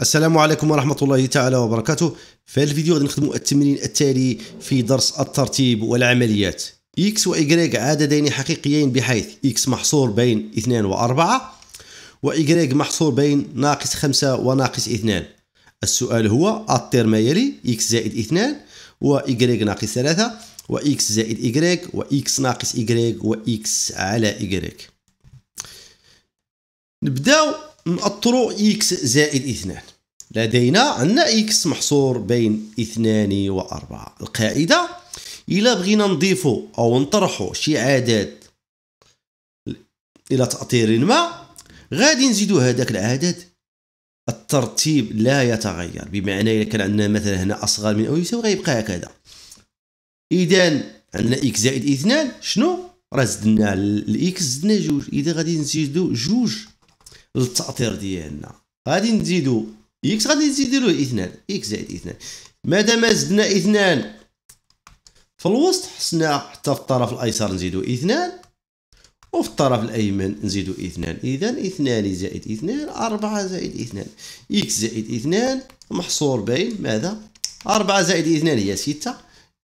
السلام عليكم ورحمة الله تعالى وبركاته في هذا الفيديو غادي نخدمو التمرين التالي في درس الترتيب والعمليات x و y عددين حقيقيين بحيث x محصور بين 2 و 4 و y محصور بين ناقص 5 و ناقص 2 السؤال هو أطر ما يلي x زائد 2 و y ناقص 3 و x زائد y و x ناقص y و x على y نبداو نأطرو إكس زائد اثنان لدينا عندنا إكس محصور بين اثنان وأربعة القاعدة إلا بغينا نضيفو أو نطرحو شي عدد إلى تأطير ما غادي نزيدو هذاك العدد الترتيب لا يتغير بمعنى إذا كان عندنا مثلا هنا أصغر من أو يساوي غيبقى هكذا إذا عندنا إكس زائد اثنان شنو راه زدنا الإكس زدنا جوج إذا غادي نزيدو جوج للتاطير ديالنا غادي نزيدو اكس غادي نزيدو له اثنان اكس زائد اثنان مادام زدنا اثنان في الوسط حسنا حتى في الطرف الايسر نزيدو اثنان وفي الطرف الايمن نزيدو اثنان اذا اثنان زائد اثنان اربعة زائد اثنان اكس زائد اثنان محصور بين ماذا اربعة زائد اثنان هي ستة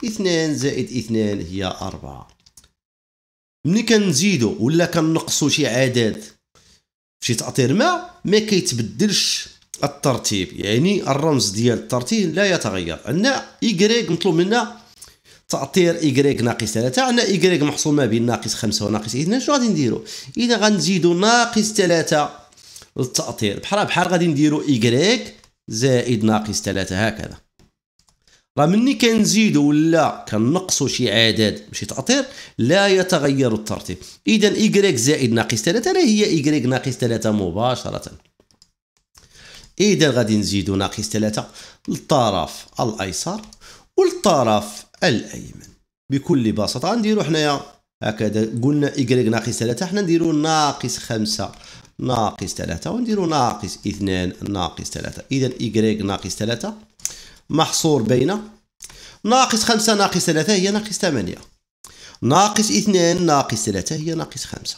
اثنان زائد اثنان هي اربعة ملي كنزيدو ولا كنقصو شي عدد شي تاطير ما ما كيتبدلش الترتيب يعني الرمز ديال الترتيب لا يتغير عندنا ايغريك مطلوب منا تاطير ايغريك ناقص 3 عندنا ايغريك محصور ما بين ناقص 5 وناقص 2 شنو غادي نديرو اذا غنزيدو ناقص 3 للتاطير بحال بحال غادي نديرو ايغريك زائد ناقص 3 هكذا راه ملي كنزيدو ولا كنقصو شي عدد ماشي تأطير لا يتغير الترتيب اذا إيكغيك زائد ناقص ثلاثة لا هي إيكغيك ناقص ثلاثة مباشرة إذا غادي نزيدو ناقص ثلاثة للطرف الأيسر والطرف الأيمن بكل بساطة غنديرو حنايا هكذا قلنا إيكغيك ناقص ثلاثة حنا نديرو ناقص خمسة ناقص ثلاثة ونديرو ناقص اثنان ناقص ثلاثة إذا إيكغيك ناقص ثلاثة محصور بين ناقص خمسة ناقص ثلاثة هي ناقص ثمانية ناقص اثنان ناقص ثلاثة هي ناقص خمسة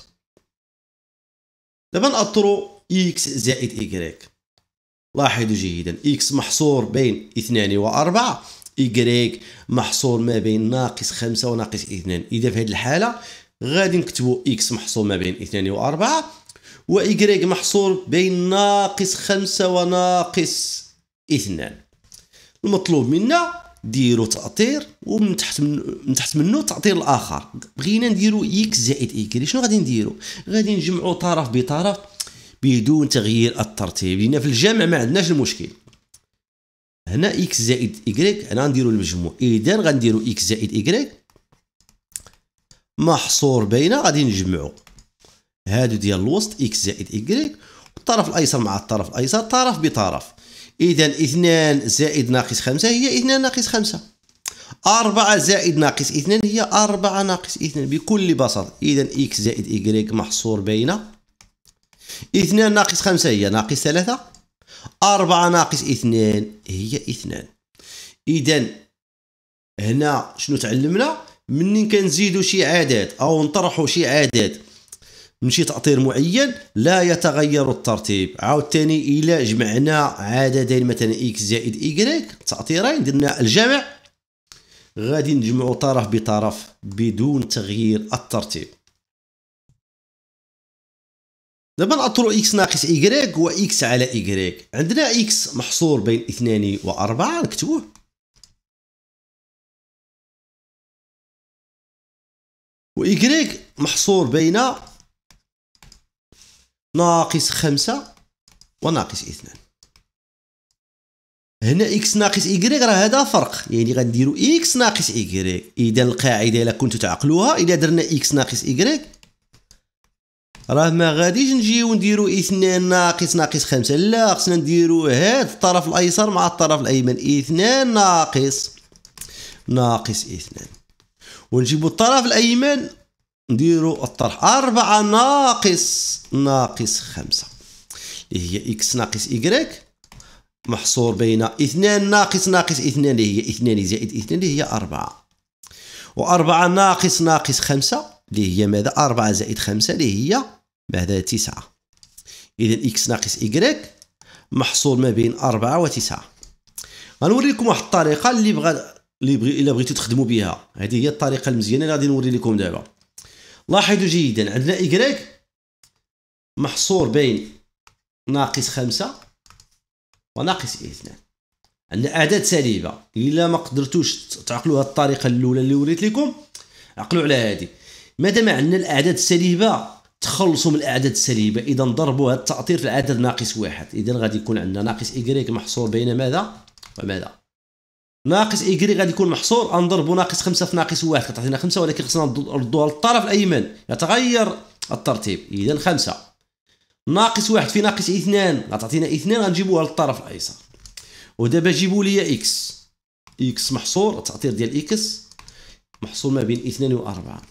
دابا نأطرو إكس زائد إيكغيك لاحظوا جيدا إكس محصور بين اثنان وأربعة إيكغيك محصور ما بين ناقص خمسة وناقص اثنان إذا في هذه الحالة غادي نكتبو إكس محصور ما بين اثنان وأربعة وإيكغيك محصور بين ناقص خمسة وناقص اثنان المطلوب منا ديروا تاطير ومن تحت من, من تحت منه تاطير الاخر بغينا نديروا اكس زائد اي شنو غادي نديروا غادي نجمعوا طرف بطرف بدون تغيير الترتيب لان في الجمع ما عندناش المشكل هنا اكس زائد ايكغيك هنا نديروا المجموع اذا غنديروا اكس زائد ايكغيك محصور بين غادي نجمعوا هادو ديال الوسط اكس زائد ايكغيك والطرف الايسر مع الطرف الايسر طرف بطرف إذا اثنان زائد ناقص خمسة هي اثنان ناقص خمسة أربعة زائد ناقص اثنان هي أربعة ناقص اثنان بكل بساطة إذا إكس زائد إيكغيك محصور بين اثنان ناقص خمسة هي ناقص ثلاثة أربعة ناقص اثنان هي اثنان إذا هنا شنو تعلمنا؟ منين كنزيدو شي عدد أو نطرحو شي عدد مشي تأطير معين لا يتغير الترتيب عاوتاني إلى جمعنا عددين مثلا إكس زائد إيكغيك تأطيرين درنا الجمع غادي نجمعوا طرف بطرف بدون تغيير الترتيب دابا نأطرو إكس ناقص إيكغيك اكس على إيكغيك عندنا إكس محصور بين اثنان وأربعة نكتبوه و محصور بين ناقص خمسة وناقص اثنان هنا اكس ناقص ايكغيك راه هذا فرق يعني غنديرو اكس ناقص ايكغيك اذا القاعده الا كنتو تعقلوها اذا درنا اكس ناقص ايكغيك راه ما غاديش نجيو نديرو اثنان ناقص ناقص خمسة لا خصنا نديرو هاد الطرف الايسر مع الطرف الايمن اثنان ناقص ناقص اثنان ونجيبو الطرف الايمن نديرو الطرح أربعة ناقص ناقص خمسة اللي هي إكس ناقص إيكغيك محصور بين اثنان ناقص ناقص اثنان اللي هي اثنان زائد اثنان اللي هي أربعة وأربعة ناقص ناقص خمسة اللي هي ماذا أربعة زائد خمسة اللي هي ماذا تسعة إذا إكس ناقص إيكغيك محصور ما بين أربعة وتسعة غنوريكم واحد الطريقة اللي بغا اللي بغي الا بغيتو تخدمو بها هذه هي الطريقه المزيانه اللي غادي نوري لكم دابا لاحظوا جيدا عندنا إيكغيك محصور بين ناقص خمسة وناقص اثنان عندنا أعداد سالبة إلا ما قدرتوش هذه الطريقة الأولى اللي وريت لكم عقلوا على هذه مادام عندنا الأعداد السالبة تخلصوا من الأعداد السالبة إذا ضربوا هذا التأطير في العدد ناقص واحد إذا غادي يكون عندنا ناقص إيكغيك محصور بين ماذا وماذا ناقص ايكري غادي يكون محصور انضربو ناقص خمسة في ناقص واحد كتعطينا خمسة ولكن خصنا نردوها للطرف الايمن يتغير الترتيب اذا خمسة ناقص واحد في ناقص اثنان غتعطينا اثنان غنجيبوها للطرف الايسر ودابا جيبوا لي اكس اكس محصور التعطير ديال اكس محصور ما بين اثنان واربعة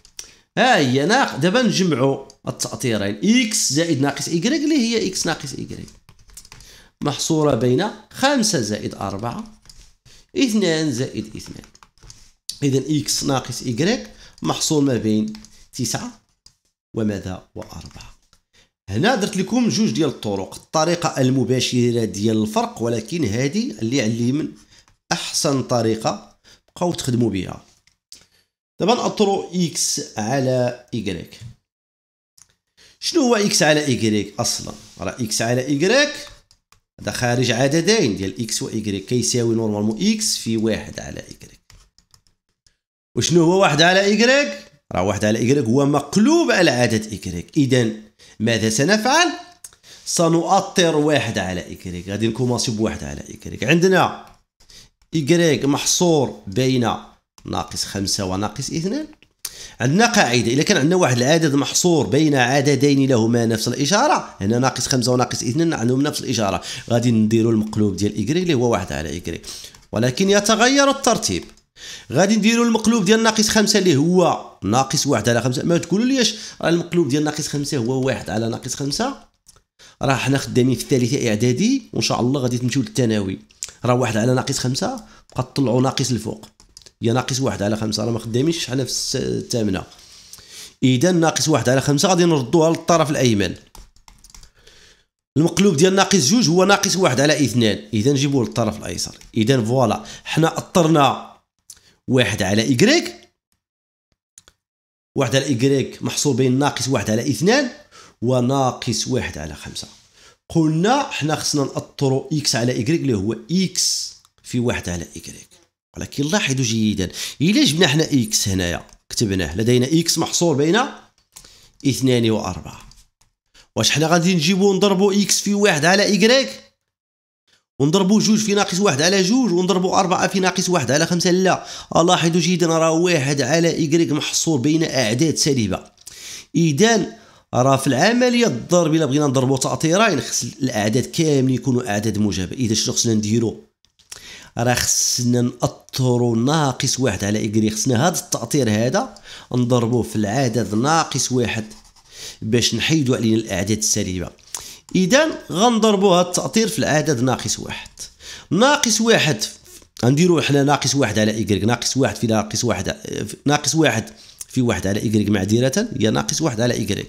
ها هي ناق دابا نجمعوا التعطيرين اكس زائد ناقص ايكغيك اللي هي اكس ناقص ايكغيك محصورة بين خمسة زائد أربعة اثنان زائد اثنان إذا إكس ناقص إيكغيك محصور ما بين تسعة وماذا وأربعة هنا درت لكم جوج ديال الطرق الطريقة المباشرة ديال الفرق ولكن هذه اللي علي من أحسن طريقة بقاو تخدموا بها دابا نأطرو إكس على إيكغيك شنو هو إكس على إيكغيك أصلا راه إكس على إيكغيك هذا خارج عددين ديال اكس واي كيساوي نورمالمون اكس في واحد على واي وشنو هو واحد على واي راه واحد على واي هو مقلوب على عدد واي اذا ماذا سنفعل سنؤطر واحد على واي غادي نكوماسيو بواحد على واي عندنا واي محصور بين ناقص خمسة وناقص اثنان عندنا قاعده اذا كان عندنا واحد العدد محصور بين عددين لهما نفس الاشاره هنا ناقص خمسه وناقص اثنين عندهم نفس الاشاره غادي نديرو المقلوب ديال ايكري اللي هو واحد على ايكري ولكن يتغير الترتيب غادي نديرو المقلوب ديال ناقص خمسة اللي هو ناقص واحد على خمسة ما تقولوا ليش راه المقلوب ديال ناقص خمسة هو واحد على ناقص خمسة راه حنا خدامين في الثالثه اعدادي وان شاء الله غادي تمشيو للثانوي راه واحد على ناقص خمسة بقا طلعوا ناقص الفوق هي ناقص واحد على خمسة راه ما خدامينش حنا في الثامنة اذا ناقص واحد على خمسة غادي نردوها للطرف الايمن المقلوب ديال ناقص جوج هو ناقص واحد على اثنان اذا نجيبوه للطرف الايسر اذا فوالا حنا اطرنا واحد على إيكغيك واحد على إيكغيك محصور بين ناقص واحد على اثنان وناقص واحد على خمسة قلنا حنا خصنا نأطرو إكس على إيكغيك اللي هو إكس في واحد على إيكغيك ولكن لاحظوا جيدا الا جبنا حنا اكس هنايا كتبناه لدينا اكس محصور بين اثنان واربعة واش حنا غادي نجيبو نضربو اكس في واحد على ايكغيك ونضربو جوج في ناقص واحد على جوج ونضربو أربعة في ناقص واحد على خمسة لا لاحظوا جيدا راه واحد على ايكغيك محصور بين أعداد سالبة إذا راه في العملية الضرب إلا بغينا نضربو تأطيرين خص الأعداد كاملين يكونوا أعداد موجبة إذا شنو خصنا نديرو راه خصنا نأثروا ناقص واحد على إكري خصنا هذا التأثير هذا نضربوه في العدد ناقص واحد باش نحيدوا علينا الأعداد السالبة إذا غنضربوا هذا التأثير في العدد ناقص واحد ناقص واحد غنديروا حنا ناقص واحد على اكري ناقص واحد في ناقص واحد ناقص واحد في واحد على اكري معذره هي ناقص واحد على اكري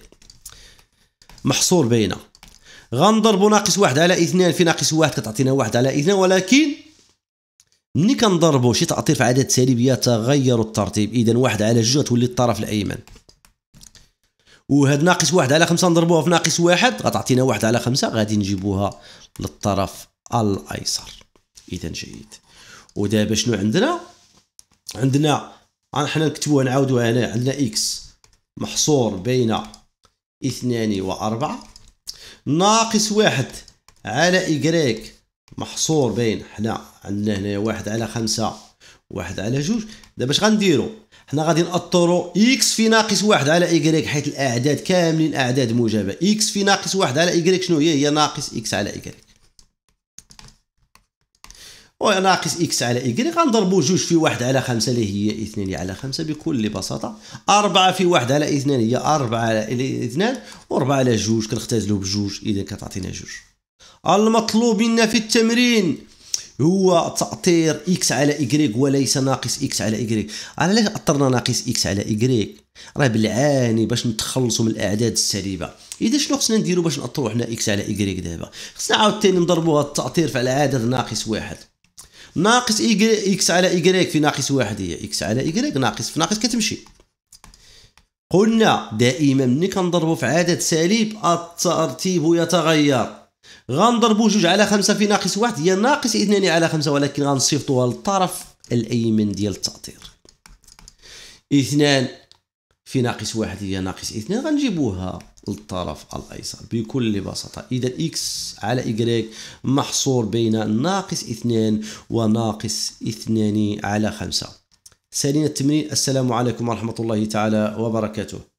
محصور بين غنضربوا ناقص واحد على اثنان في ناقص واحد كتعطينا واحد على اثنان ولكن ملي كنضربوا شي تعطيل في عدد سالبيه تغير الترتيب اذا واحد على جوج تولي الطرف الايمن وهاد ناقص واحد على خمسة نضربوها في ناقص واحد غتعطينا واحد على خمسة غادي نجيبوها للطرف الايسر اذا جيد ودابا شنو عندنا عندنا حنا نكتبوها نعاودوها هنا عندنا اكس محصور بين اثنان واربعة ناقص واحد على إيكغيك محصور بين حنا عندنا هنايا واحد على خمسة واحد على جوج دابا اش غنديرو حنا غادي نأطرو اكس في ناقص واحد على ايكغيك حيت الاعداد كاملين اعداد موجبة اكس في ناقص واحد على ايكغيك شنو هي هي ناقص اكس على ايكغيك ناقص اكس على إيكغيك غنضربو جوج في واحد على خمسة اللي هي اثنين على خمسة بكل بساطة أربعة في واحد على اثنين هي أربعة على اثنان أربعة على جوج كنختزلو بجوج إذا كتعطينا جوج المطلوب منا في التمرين هو تأطير إكس على إيكغيك وليس ناقص إكس على إيكغيك أنا ليش أطرنا ناقص إكس على إيكغيك راه بالعاني باش نتخلصوا من الأعداد السالبه إذا شنو خصنا نديرو باش نأطرو حنا إكس على إيكغيك دابا خصنا عاوتاني نضربوها التأطير في العدد ناقص واحد ناقص إكس على إيكغيك في ناقص واحد هي إكس على إيكغيك ناقص في ناقص كتمشي قلنا دائما ملي كنضربو في عدد سالب الترتيب يتغير غنضربوا جوج على خمسة في ناقص واحد هي ناقص اثنين على خمسة ولكن غنصيفطوها للطرف الايمن ديال التأطير اثنان في ناقص واحد هي ناقص اثنان غنجيبوها للطرف الايسر بكل بساطه اذا اكس على إكغيك محصور بين ناقص اثنان وناقص اثنان على خمسة سالينا التمرين السلام عليكم ورحمه الله تعالى وبركاته